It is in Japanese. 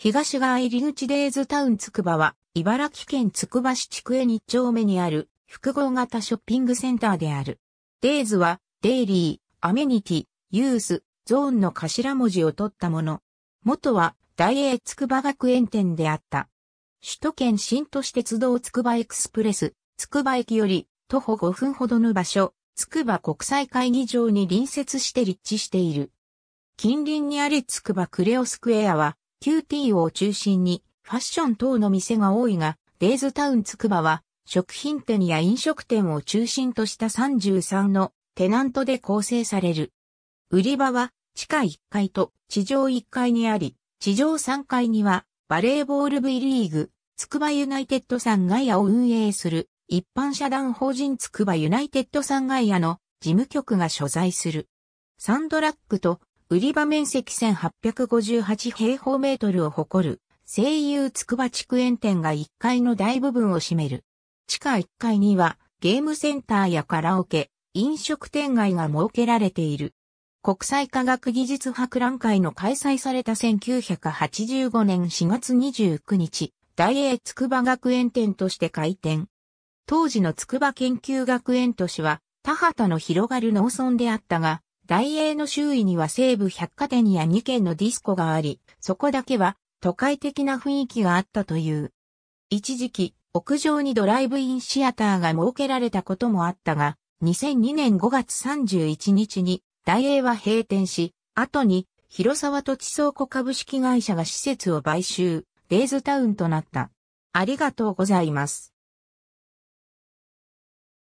東側入り口デイズタウンつくばは、茨城県つくば市地区へ2丁目にある複合型ショッピングセンターである。デイズは、デイリー、アメニティ、ユース、ゾーンの頭文字を取ったもの。元は、大英つくば学園店であった。首都圏新都市鉄道つくばエクスプレス、つくば駅より徒歩5分ほどの場所、つくば国際会議場に隣接して立地している。近隣にあるつくばクレオスクエアは、QT を中心にファッション等の店が多いが、デイズタウンつくばは食品店や飲食店を中心とした33のテナントで構成される。売り場は地下1階と地上1階にあり、地上3階にはバレーボール V リーグ、つくばユナイテッドさんガイアを運営する一般社団法人つくばユナイテッドさんガイアの事務局が所在する。サンドラッグと売り場面積1858平方メートルを誇る、西友筑波築園店が1階の大部分を占める。地下1階には、ゲームセンターやカラオケ、飲食店街が設けられている。国際科学技術博覧会の開催された1985年4月29日、大英筑波学園店として開店。当時の筑波研究学園都市は、田畑の広がる農村であったが、大英の周囲には西部百貨店や2軒のディスコがあり、そこだけは都会的な雰囲気があったという。一時期、屋上にドライブインシアターが設けられたこともあったが、2002年5月31日に大英は閉店し、後に広沢土地倉庫株式会社が施設を買収、デイズタウンとなった。ありがとうございます。